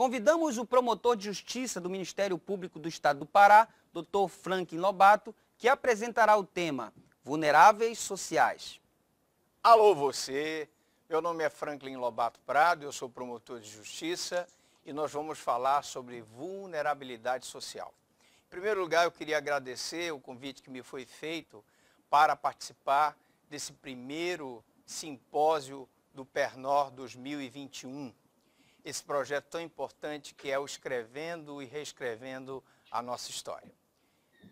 Convidamos o promotor de justiça do Ministério Público do Estado do Pará, Dr. Franklin Lobato, que apresentará o tema Vulneráveis Sociais. Alô você, meu nome é Franklin Lobato Prado, eu sou promotor de justiça e nós vamos falar sobre vulnerabilidade social. Em primeiro lugar, eu queria agradecer o convite que me foi feito para participar desse primeiro simpósio do Pernor 2021 esse projeto tão importante que é o Escrevendo e Reescrevendo a Nossa História.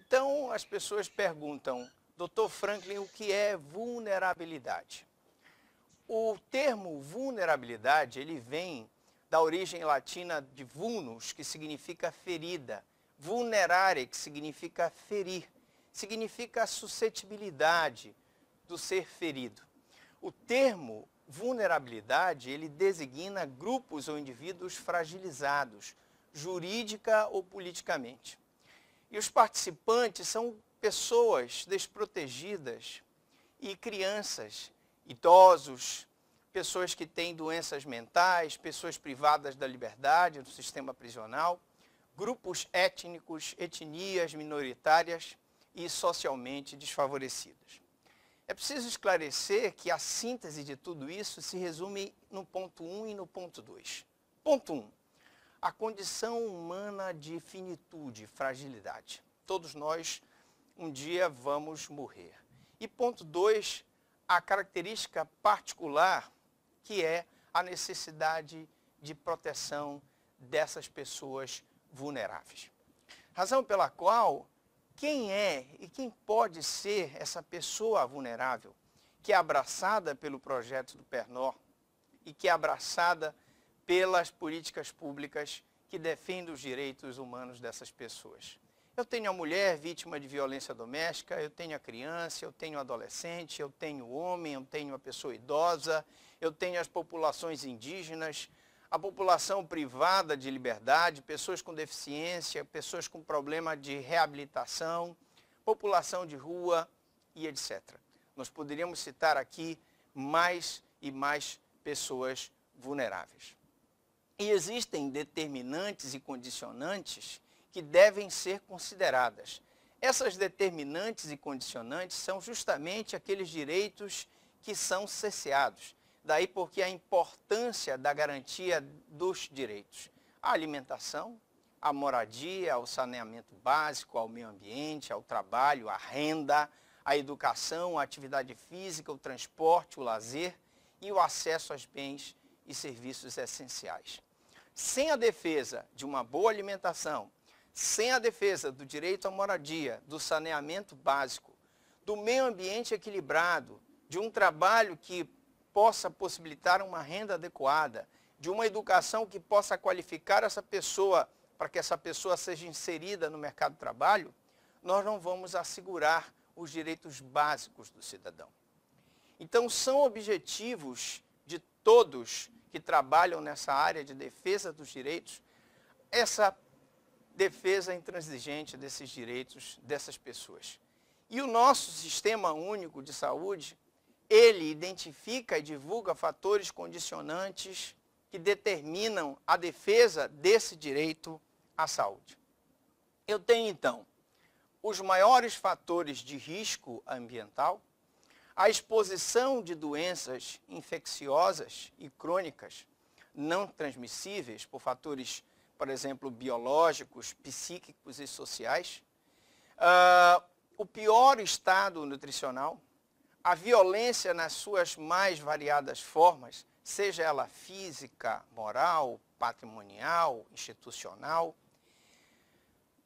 Então, as pessoas perguntam, doutor Franklin, o que é vulnerabilidade? O termo vulnerabilidade, ele vem da origem latina de vulnus, que significa ferida, vulnerare, que significa ferir, significa a suscetibilidade do ser ferido. O termo vulnerabilidade ele designa grupos ou indivíduos fragilizados, jurídica ou politicamente. E os participantes são pessoas desprotegidas e crianças, idosos, pessoas que têm doenças mentais, pessoas privadas da liberdade do sistema prisional, grupos étnicos, etnias minoritárias e socialmente desfavorecidas. É preciso esclarecer que a síntese de tudo isso se resume no ponto 1 um e no ponto 2. Ponto 1. Um, a condição humana de finitude, fragilidade. Todos nós um dia vamos morrer. E ponto 2, a característica particular que é a necessidade de proteção dessas pessoas vulneráveis. Razão pela qual quem é e quem pode ser essa pessoa vulnerável que é abraçada pelo projeto do Pernó e que é abraçada pelas políticas públicas que defendem os direitos humanos dessas pessoas. Eu tenho a mulher vítima de violência doméstica, eu tenho a criança, eu tenho o adolescente, eu tenho o homem, eu tenho a pessoa idosa, eu tenho as populações indígenas, a população privada de liberdade, pessoas com deficiência, pessoas com problema de reabilitação, população de rua e etc. Nós poderíamos citar aqui mais e mais pessoas vulneráveis. E existem determinantes e condicionantes que devem ser consideradas. Essas determinantes e condicionantes são justamente aqueles direitos que são cesseados, Daí porque a importância da garantia dos direitos. à alimentação, à moradia, ao saneamento básico, ao meio ambiente, ao trabalho, à renda, à educação, à atividade física, o transporte, o lazer e o acesso aos bens e serviços essenciais. Sem a defesa de uma boa alimentação, sem a defesa do direito à moradia, do saneamento básico, do meio ambiente equilibrado, de um trabalho que possa possibilitar uma renda adequada, de uma educação que possa qualificar essa pessoa para que essa pessoa seja inserida no mercado de trabalho, nós não vamos assegurar os direitos básicos do cidadão. Então, são objetivos de todos que trabalham nessa área de defesa dos direitos, essa defesa intransigente desses direitos dessas pessoas. E o nosso sistema único de saúde ele identifica e divulga fatores condicionantes que determinam a defesa desse direito à saúde. Eu tenho então os maiores fatores de risco ambiental, a exposição de doenças infecciosas e crônicas não transmissíveis por fatores, por exemplo, biológicos, psíquicos e sociais, uh, o pior estado nutricional, a violência nas suas mais variadas formas, seja ela física, moral, patrimonial, institucional,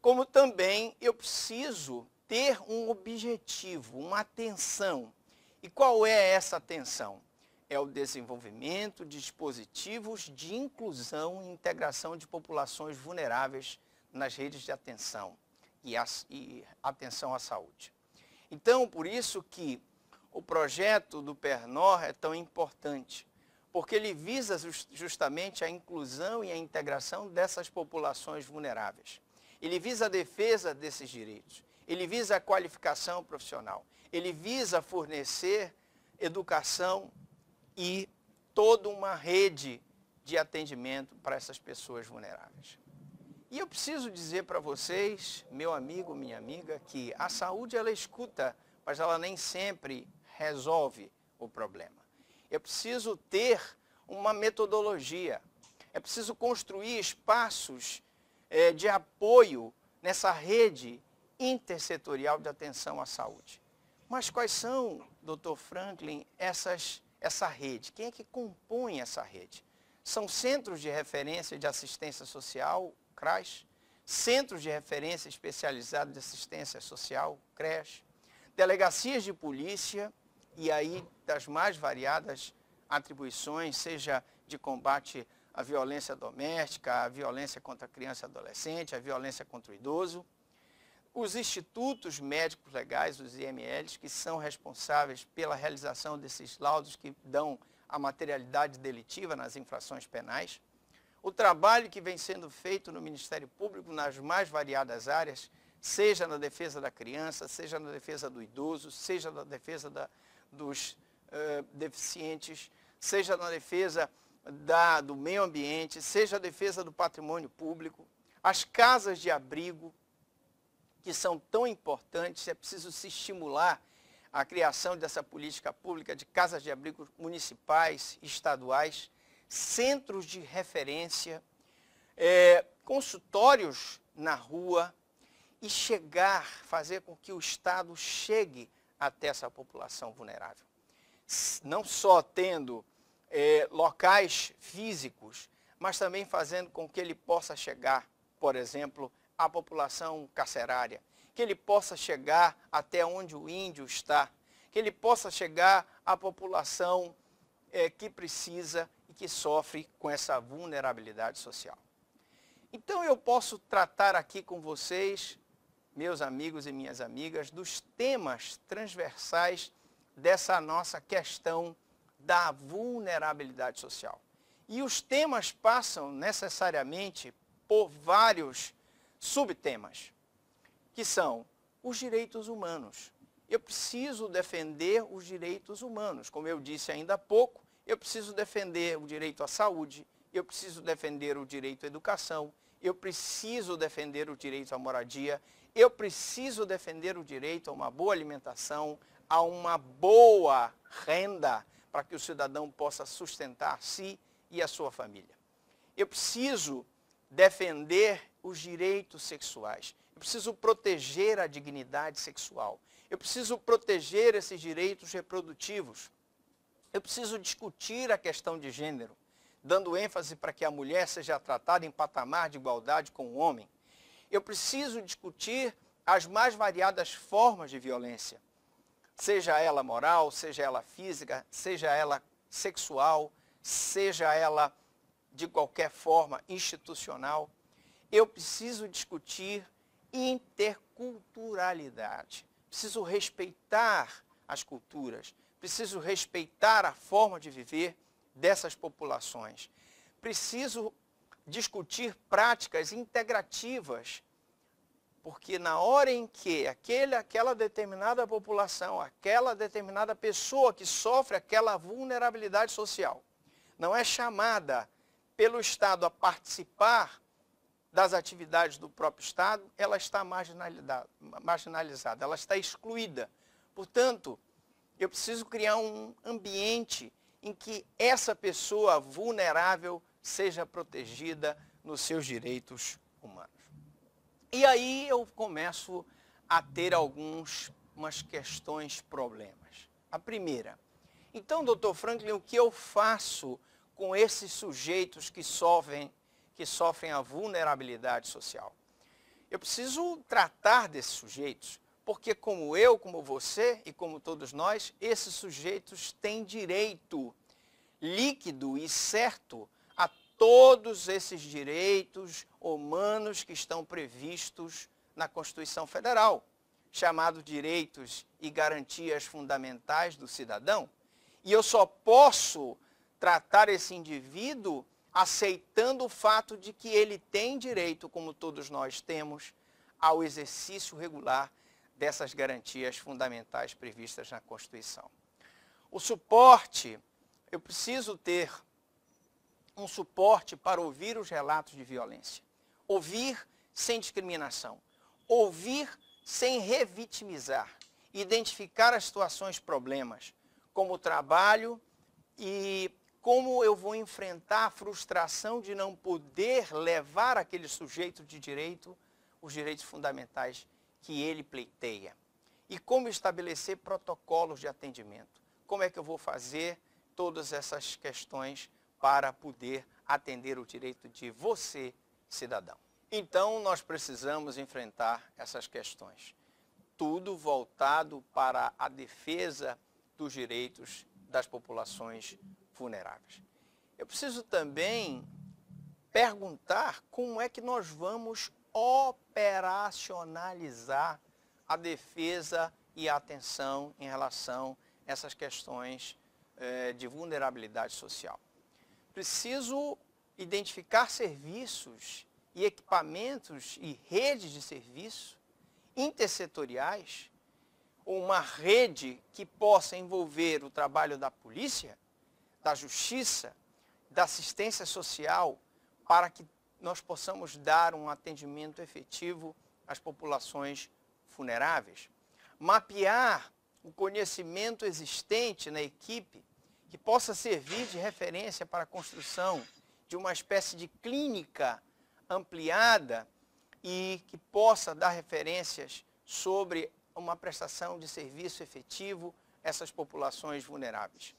como também eu preciso ter um objetivo, uma atenção. E qual é essa atenção? É o desenvolvimento de dispositivos de inclusão e integração de populações vulneráveis nas redes de atenção e, atenção à saúde. Então, por isso que o projeto do PERNOR é tão importante, porque ele visa justamente a inclusão e a integração dessas populações vulneráveis. Ele visa a defesa desses direitos, ele visa a qualificação profissional, ele visa fornecer educação e toda uma rede de atendimento para essas pessoas vulneráveis. E eu preciso dizer para vocês, meu amigo, minha amiga, que a saúde ela escuta, mas ela nem sempre resolve o problema. Eu preciso ter uma metodologia. É preciso construir espaços é, de apoio nessa rede intersetorial de atenção à saúde. Mas quais são, doutor Franklin, essas, essa rede? Quem é que compõe essa rede? São centros de referência de assistência social, CRAS, centros de referência especializados de assistência social, CRES, delegacias de polícia, e aí das mais variadas atribuições, seja de combate à violência doméstica, à violência contra a criança e adolescente, à violência contra o idoso. Os institutos médicos legais, os IMLs, que são responsáveis pela realização desses laudos que dão a materialidade delitiva nas infrações penais. O trabalho que vem sendo feito no Ministério Público nas mais variadas áreas, seja na defesa da criança, seja na defesa do idoso, seja na defesa da, dos uh, deficientes, seja na defesa da, do meio ambiente, seja a defesa do patrimônio público, as casas de abrigo, que são tão importantes, é preciso se estimular a criação dessa política pública de casas de abrigo municipais, estaduais, centros de referência, é, consultórios na rua e chegar, fazer com que o Estado chegue até essa população vulnerável. Não só tendo é, locais físicos, mas também fazendo com que ele possa chegar, por exemplo, à população carcerária, que ele possa chegar até onde o índio está, que ele possa chegar à população é, que precisa e que sofre com essa vulnerabilidade social. Então eu posso tratar aqui com vocês meus amigos e minhas amigas, dos temas transversais dessa nossa questão da vulnerabilidade social. E os temas passam necessariamente por vários subtemas, que são os direitos humanos. Eu preciso defender os direitos humanos. Como eu disse ainda há pouco, eu preciso defender o direito à saúde, eu preciso defender o direito à educação, eu preciso defender o direito à moradia, eu preciso defender o direito a uma boa alimentação, a uma boa renda, para que o cidadão possa sustentar si e a sua família. Eu preciso defender os direitos sexuais. Eu preciso proteger a dignidade sexual. Eu preciso proteger esses direitos reprodutivos. Eu preciso discutir a questão de gênero dando ênfase para que a mulher seja tratada em patamar de igualdade com o homem. Eu preciso discutir as mais variadas formas de violência, seja ela moral, seja ela física, seja ela sexual, seja ela de qualquer forma institucional. Eu preciso discutir interculturalidade. Preciso respeitar as culturas, preciso respeitar a forma de viver dessas populações. Preciso discutir práticas integrativas, porque na hora em que aquele, aquela determinada população, aquela determinada pessoa que sofre aquela vulnerabilidade social, não é chamada pelo Estado a participar das atividades do próprio Estado, ela está marginalizada, ela está excluída. Portanto, eu preciso criar um ambiente em que essa pessoa vulnerável seja protegida nos seus direitos humanos. E aí eu começo a ter algumas questões, problemas. A primeira, então, doutor Franklin, o que eu faço com esses sujeitos que sofrem, que sofrem a vulnerabilidade social? Eu preciso tratar desses sujeitos porque, como eu, como você e como todos nós, esses sujeitos têm direito líquido e certo a todos esses direitos humanos que estão previstos na Constituição Federal, chamado direitos e garantias fundamentais do cidadão. E eu só posso tratar esse indivíduo aceitando o fato de que ele tem direito, como todos nós temos, ao exercício regular dessas garantias fundamentais previstas na Constituição. O suporte, eu preciso ter um suporte para ouvir os relatos de violência. Ouvir sem discriminação. Ouvir sem revitimizar. Identificar as situações, problemas, como o trabalho e como eu vou enfrentar a frustração de não poder levar aquele sujeito de direito os direitos fundamentais que ele pleiteia. E como estabelecer protocolos de atendimento. Como é que eu vou fazer todas essas questões para poder atender o direito de você, cidadão? Então, nós precisamos enfrentar essas questões. Tudo voltado para a defesa dos direitos das populações vulneráveis. Eu preciso também perguntar como é que nós vamos operacionalizar a defesa e a atenção em relação a essas questões eh, de vulnerabilidade social. Preciso identificar serviços e equipamentos e redes de serviço intersetoriais, uma rede que possa envolver o trabalho da polícia, da justiça, da assistência social, para que nós possamos dar um atendimento efetivo às populações vulneráveis. Mapear o conhecimento existente na equipe que possa servir de referência para a construção de uma espécie de clínica ampliada e que possa dar referências sobre uma prestação de serviço efetivo a essas populações vulneráveis.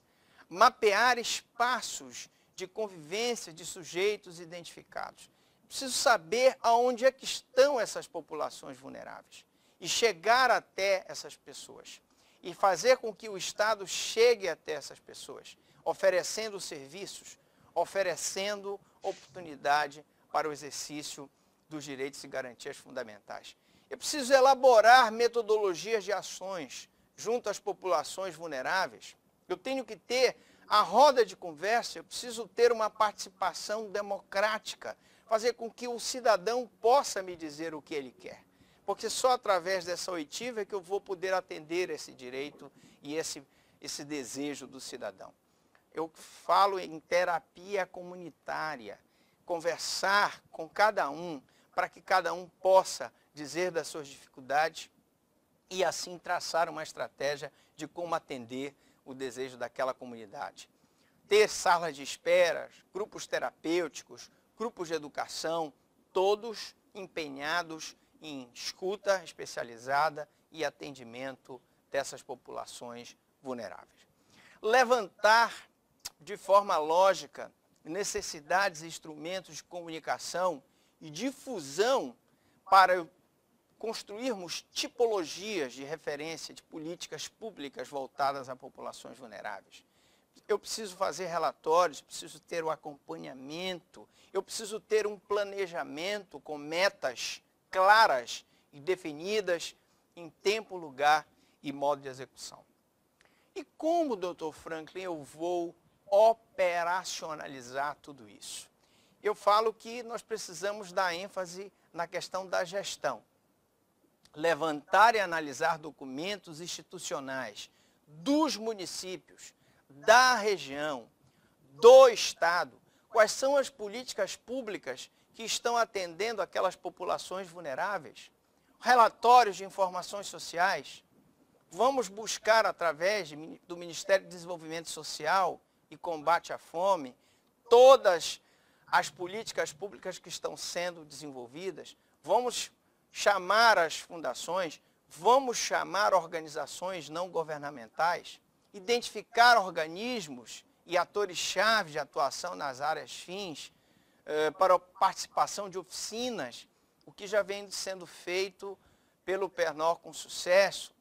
Mapear espaços de convivência de sujeitos identificados. Preciso saber aonde é que estão essas populações vulneráveis e chegar até essas pessoas e fazer com que o Estado chegue até essas pessoas, oferecendo serviços, oferecendo oportunidade para o exercício dos direitos e garantias fundamentais. Eu preciso elaborar metodologias de ações junto às populações vulneráveis. Eu tenho que ter a roda de conversa, eu preciso ter uma participação democrática, fazer com que o cidadão possa me dizer o que ele quer. Porque só através dessa oitiva é que eu vou poder atender esse direito e esse, esse desejo do cidadão. Eu falo em terapia comunitária, conversar com cada um, para que cada um possa dizer das suas dificuldades e assim traçar uma estratégia de como atender o desejo daquela comunidade. Ter salas de espera, grupos terapêuticos, grupos de educação, todos empenhados em escuta especializada e atendimento dessas populações vulneráveis. Levantar de forma lógica necessidades e instrumentos de comunicação e difusão para construirmos tipologias de referência de políticas públicas voltadas a populações vulneráveis. Eu preciso fazer relatórios, preciso ter o um acompanhamento, eu preciso ter um planejamento com metas claras e definidas em tempo, lugar e modo de execução. E como, doutor Franklin, eu vou operacionalizar tudo isso? Eu falo que nós precisamos dar ênfase na questão da gestão levantar e analisar documentos institucionais dos municípios, da região, do Estado, quais são as políticas públicas que estão atendendo aquelas populações vulneráveis, relatórios de informações sociais. Vamos buscar, através do Ministério do Desenvolvimento Social e Combate à Fome, todas as políticas públicas que estão sendo desenvolvidas. Vamos chamar as fundações, vamos chamar organizações não governamentais, identificar organismos e atores-chave de atuação nas áreas fins eh, para a participação de oficinas, o que já vem sendo feito pelo PERNOR com sucesso,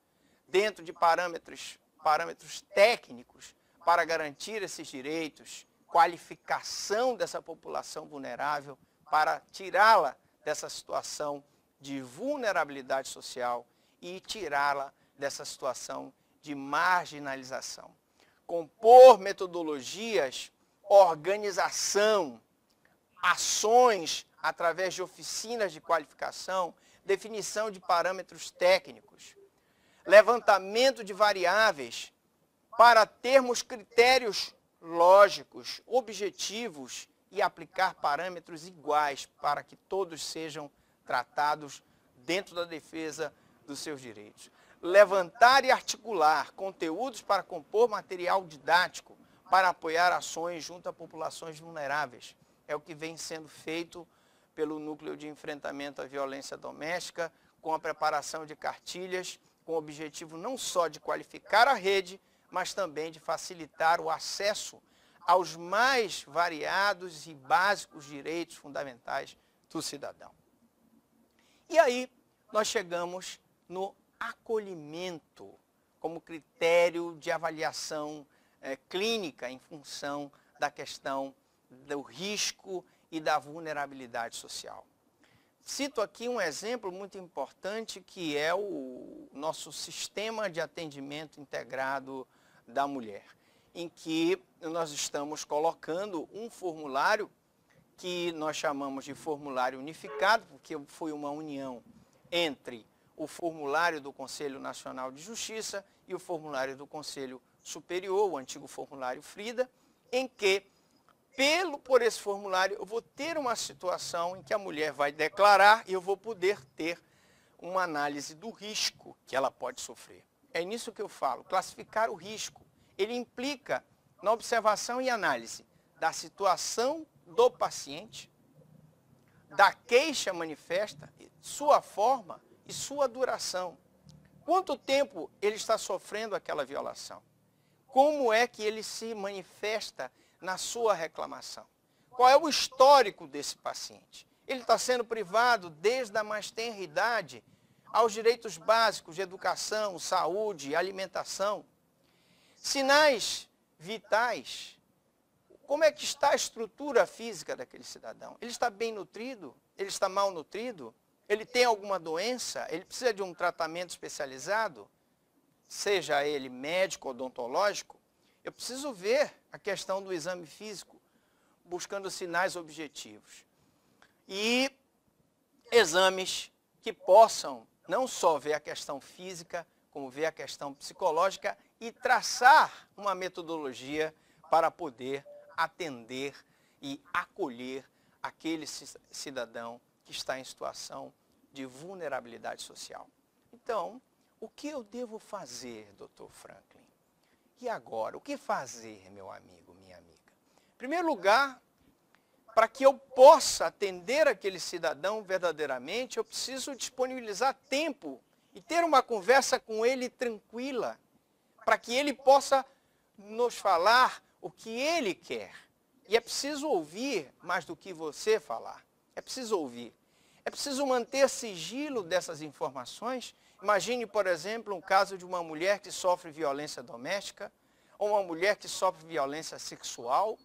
dentro de parâmetros, parâmetros técnicos para garantir esses direitos, qualificação dessa população vulnerável para tirá-la dessa situação de vulnerabilidade social e tirá-la dessa situação de marginalização. Compor metodologias, organização, ações através de oficinas de qualificação, definição de parâmetros técnicos, levantamento de variáveis para termos critérios lógicos, objetivos e aplicar parâmetros iguais para que todos sejam tratados dentro da defesa dos seus direitos. Levantar e articular conteúdos para compor material didático para apoiar ações junto a populações vulneráveis. É o que vem sendo feito pelo Núcleo de Enfrentamento à Violência Doméstica, com a preparação de cartilhas, com o objetivo não só de qualificar a rede, mas também de facilitar o acesso aos mais variados e básicos direitos fundamentais do cidadão. E aí nós chegamos no acolhimento como critério de avaliação é, clínica em função da questão do risco e da vulnerabilidade social. Cito aqui um exemplo muito importante que é o nosso sistema de atendimento integrado da mulher, em que nós estamos colocando um formulário que nós chamamos de formulário unificado, porque foi uma união entre o formulário do Conselho Nacional de Justiça e o formulário do Conselho Superior, o antigo formulário Frida, em que, pelo, por esse formulário, eu vou ter uma situação em que a mulher vai declarar e eu vou poder ter uma análise do risco que ela pode sofrer. É nisso que eu falo, classificar o risco. Ele implica na observação e análise da situação do paciente, da queixa manifesta, sua forma e sua duração. Quanto tempo ele está sofrendo aquela violação? Como é que ele se manifesta na sua reclamação? Qual é o histórico desse paciente? Ele está sendo privado desde a mais tenra idade aos direitos básicos de educação, saúde, alimentação. Sinais vitais como é que está a estrutura física daquele cidadão? Ele está bem nutrido? Ele está mal nutrido? Ele tem alguma doença? Ele precisa de um tratamento especializado? Seja ele médico ou odontológico? Eu preciso ver a questão do exame físico, buscando sinais objetivos. E exames que possam não só ver a questão física, como ver a questão psicológica e traçar uma metodologia para poder atender e acolher aquele cidadão que está em situação de vulnerabilidade social. Então, o que eu devo fazer, doutor Franklin? E agora, o que fazer, meu amigo, minha amiga? Em primeiro lugar, para que eu possa atender aquele cidadão verdadeiramente, eu preciso disponibilizar tempo e ter uma conversa com ele tranquila, para que ele possa nos falar o que ele quer. E é preciso ouvir mais do que você falar. É preciso ouvir. É preciso manter sigilo dessas informações. Imagine, por exemplo, um caso de uma mulher que sofre violência doméstica, ou uma mulher que sofre violência sexual,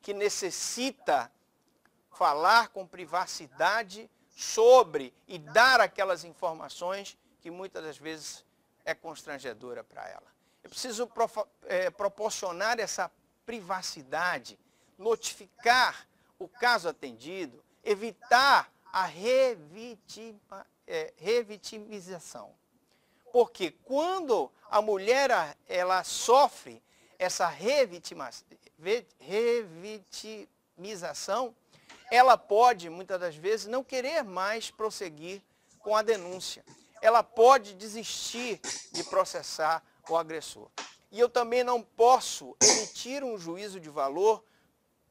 que necessita falar com privacidade sobre e dar aquelas informações que muitas das vezes é constrangedora para ela. É preciso é, proporcionar essa privacidade, notificar o caso atendido, evitar a revitima, é, revitimização. Porque quando a mulher ela sofre essa revitima, revitimização, ela pode, muitas das vezes, não querer mais prosseguir com a denúncia. Ela pode desistir de processar o agressor. E eu também não posso emitir um juízo de valor,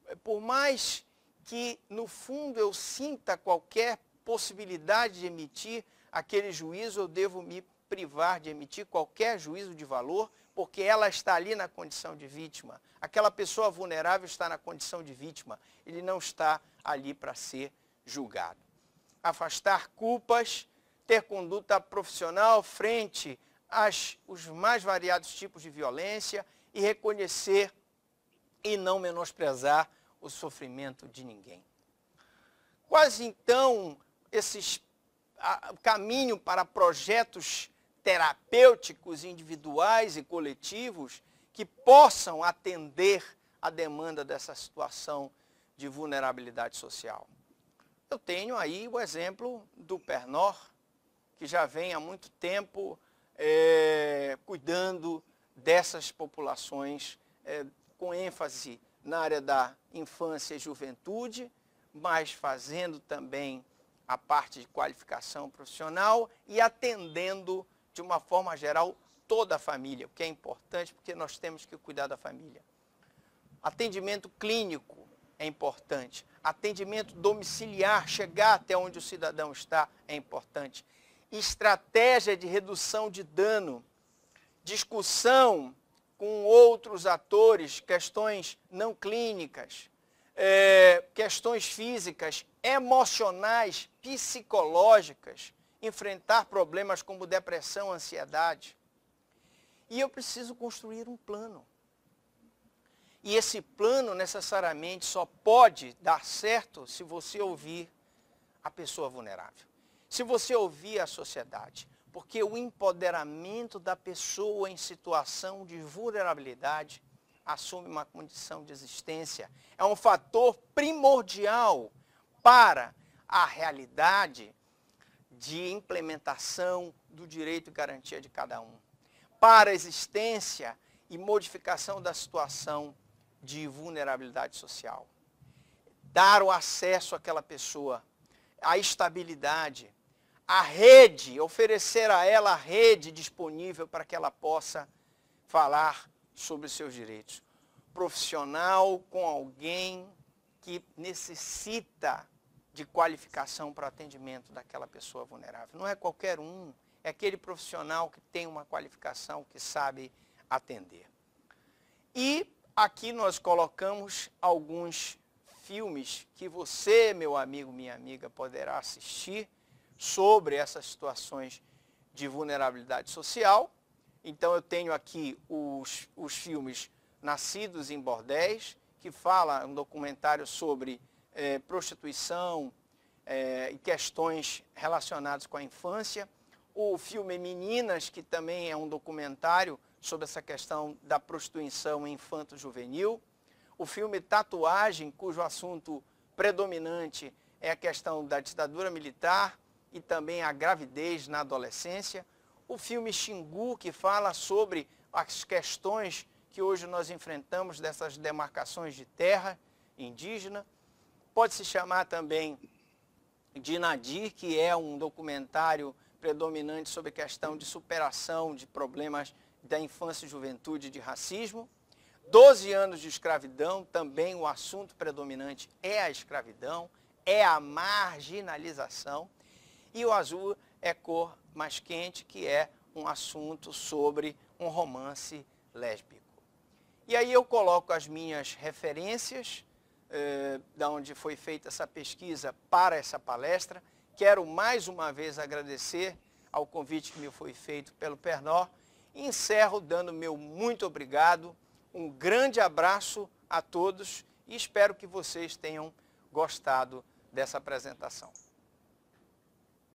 eh, por mais que no fundo eu sinta qualquer possibilidade de emitir aquele juízo, eu devo me privar de emitir qualquer juízo de valor, porque ela está ali na condição de vítima. Aquela pessoa vulnerável está na condição de vítima. Ele não está ali para ser julgado. Afastar culpas, ter conduta profissional frente as, os mais variados tipos de violência e reconhecer e não menosprezar o sofrimento de ninguém. Quais então esses a, caminho para projetos terapêuticos individuais e coletivos que possam atender à demanda dessa situação de vulnerabilidade social? Eu tenho aí o exemplo do Pernor, que já vem há muito tempo é, cuidando dessas populações, é, com ênfase na área da infância e juventude, mas fazendo também a parte de qualificação profissional e atendendo de uma forma geral toda a família, o que é importante porque nós temos que cuidar da família. Atendimento clínico é importante. Atendimento domiciliar, chegar até onde o cidadão está, é importante estratégia de redução de dano, discussão com outros atores, questões não clínicas, é, questões físicas, emocionais, psicológicas, enfrentar problemas como depressão, ansiedade. E eu preciso construir um plano. E esse plano necessariamente só pode dar certo se você ouvir a pessoa vulnerável se você ouvir a sociedade, porque o empoderamento da pessoa em situação de vulnerabilidade assume uma condição de existência, é um fator primordial para a realidade de implementação do direito e garantia de cada um, para a existência e modificação da situação de vulnerabilidade social. Dar o acesso àquela pessoa, à estabilidade, a rede, oferecer a ela a rede disponível para que ela possa falar sobre seus direitos. Profissional com alguém que necessita de qualificação para o atendimento daquela pessoa vulnerável. Não é qualquer um, é aquele profissional que tem uma qualificação, que sabe atender. E aqui nós colocamos alguns filmes que você, meu amigo, minha amiga, poderá assistir sobre essas situações de vulnerabilidade social. Então eu tenho aqui os, os filmes Nascidos em Bordéis, que fala um documentário sobre eh, prostituição eh, e questões relacionadas com a infância. O filme Meninas, que também é um documentário sobre essa questão da prostituição infanto-juvenil. O filme Tatuagem, cujo assunto predominante é a questão da ditadura militar e também a gravidez na adolescência. O filme Xingu, que fala sobre as questões que hoje nós enfrentamos dessas demarcações de terra indígena. Pode se chamar também de Nadir, que é um documentário predominante sobre questão de superação de problemas da infância e juventude de racismo. Doze anos de escravidão, também o assunto predominante é a escravidão, é a marginalização. E o azul é cor mais quente, que é um assunto sobre um romance lésbico. E aí eu coloco as minhas referências, eh, da onde foi feita essa pesquisa para essa palestra. Quero mais uma vez agradecer ao convite que me foi feito pelo Pernó. Encerro dando meu muito obrigado, um grande abraço a todos e espero que vocês tenham gostado dessa apresentação.